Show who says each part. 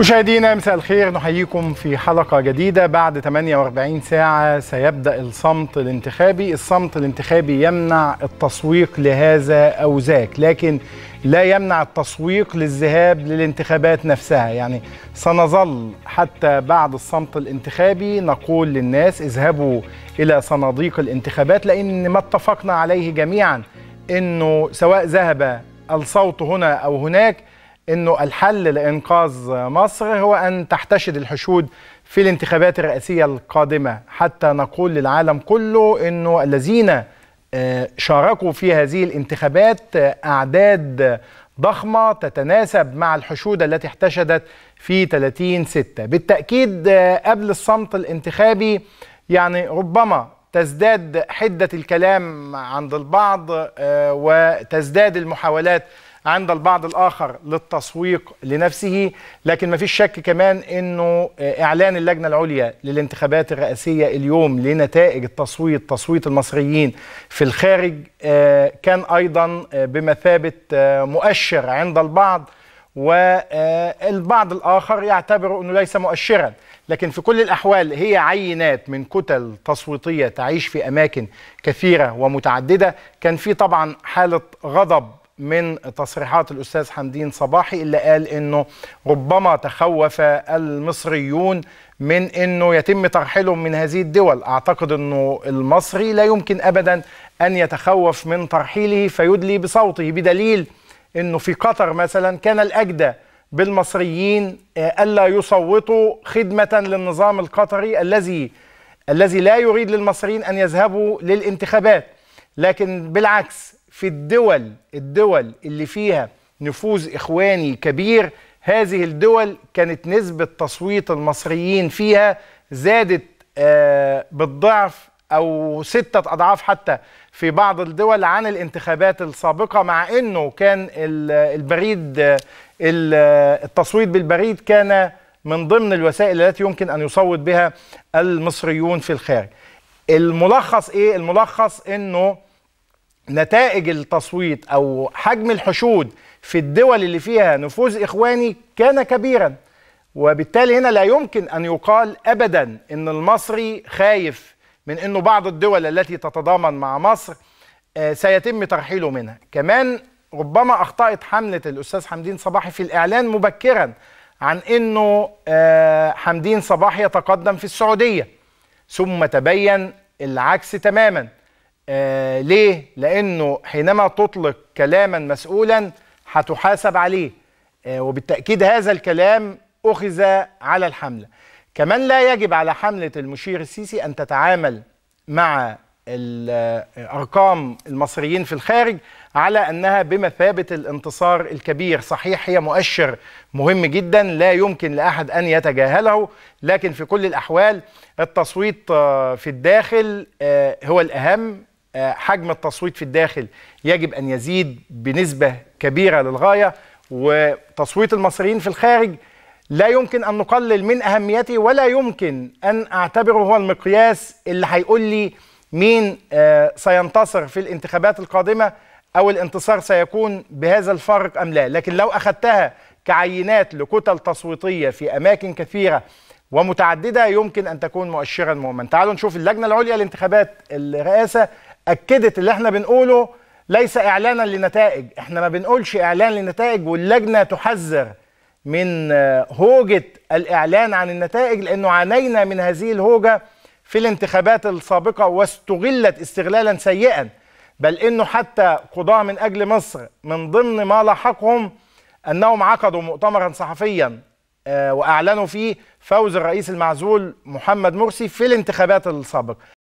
Speaker 1: مشاهدينا مساء الخير نحييكم في حلقه جديده بعد 48 ساعه سيبدا الصمت الانتخابي، الصمت الانتخابي يمنع التسويق لهذا او ذاك، لكن لا يمنع التسويق للذهاب للانتخابات نفسها، يعني سنظل حتى بعد الصمت الانتخابي نقول للناس اذهبوا الى صناديق الانتخابات لان ما اتفقنا عليه جميعا انه سواء ذهب الصوت هنا او هناك انه الحل لانقاذ مصر هو ان تحتشد الحشود في الانتخابات الرئاسيه القادمه حتى نقول للعالم كله انه الذين آه، شاركوا في هذه الانتخابات آه، اعداد ضخمه تتناسب مع الحشود التي احتشدت في 30 6 بالتاكيد آه، قبل الصمت الانتخابي يعني ربما تزداد حده الكلام عند البعض وتزداد المحاولات عند البعض الآخر للتسويق لنفسه لكن ما فيش شك كمان أنه إعلان اللجنة العليا للانتخابات الرئاسية اليوم لنتائج التصويت تصويت المصريين في الخارج آه، كان أيضا آه، بمثابة آه، مؤشر عند البعض والبعض الآخر يعتبر أنه ليس مؤشرا لكن في كل الأحوال هي عينات من كتل تصويتية تعيش في أماكن كثيرة ومتعددة كان في طبعا حالة غضب من تصريحات الأستاذ حمدين صباحي اللي قال أنه ربما تخوف المصريون من أنه يتم ترحيلهم من هذه الدول أعتقد أنه المصري لا يمكن أبدا أن يتخوف من ترحيله فيدلي بصوته بدليل أنه في قطر مثلا كان الأجدى بالمصريين آه، ألا يصوتوا خدمة للنظام القطري الذي الذي لا يريد للمصريين أن يذهبوا للانتخابات لكن بالعكس في الدول الدول اللي فيها نفوذ إخواني كبير هذه الدول كانت نسبة تصويت المصريين فيها زادت آه، بالضعف أو ستة أضعاف حتى في بعض الدول عن الانتخابات السابقة مع أنه كان البريد التصويت بالبريد كان من ضمن الوسائل التي يمكن أن يصوت بها المصريون في الخارج الملخص إيه؟ الملخص أنه نتائج التصويت او حجم الحشود في الدول اللي فيها نفوذ اخواني كان كبيرا وبالتالي هنا لا يمكن ان يقال ابدا ان المصري خايف من انه بعض الدول التي تتضامن مع مصر آه، سيتم ترحيله منها كمان ربما اخطات حمله الاستاذ حمدين صباحي في الاعلان مبكرا عن انه آه، حمدين صباحي يتقدم في السعوديه ثم تبين العكس تماما آه ليه؟ لأنه حينما تطلق كلاما مسؤولا هتحاسب عليه آه وبالتأكيد هذا الكلام أخذ على الحملة كمان لا يجب على حملة المشير السيسي أن تتعامل مع آه، أرقام المصريين في الخارج على أنها بمثابة الانتصار الكبير صحيح هي مؤشر مهم جدا لا يمكن لأحد أن يتجاهله لكن في كل الأحوال التصويت آه، في الداخل آه، هو الأهم آه، حجم التصويت في الداخل يجب أن يزيد بنسبة كبيرة للغاية وتصويت المصريين في الخارج لا يمكن أن نقلل من أهميته ولا يمكن أن أعتبره هو المقياس اللي هيقول لي مين آه، سينتصر في الانتخابات القادمة أو الانتصار سيكون بهذا الفرق أم لا لكن لو أخذتها كعينات لكتل تصويتية في أماكن كثيرة ومتعددة يمكن أن تكون مؤشرا مهما تعالوا نشوف اللجنة العليا لانتخابات الرئاسة اكدت اللي احنا بنقوله ليس اعلانا لنتائج احنا ما بنقولش اعلان لنتائج واللجنه تحذر من هوجه الاعلان عن النتائج لانه عانينا من هذه الهوجه في الانتخابات السابقه واستغلت استغلالا سيئا بل انه حتى قضاه من اجل مصر من ضمن ما لاحقهم انهم عقدوا مؤتمرا صحفيا آه، واعلنوا فيه فوز الرئيس المعزول محمد مرسي في الانتخابات السابقه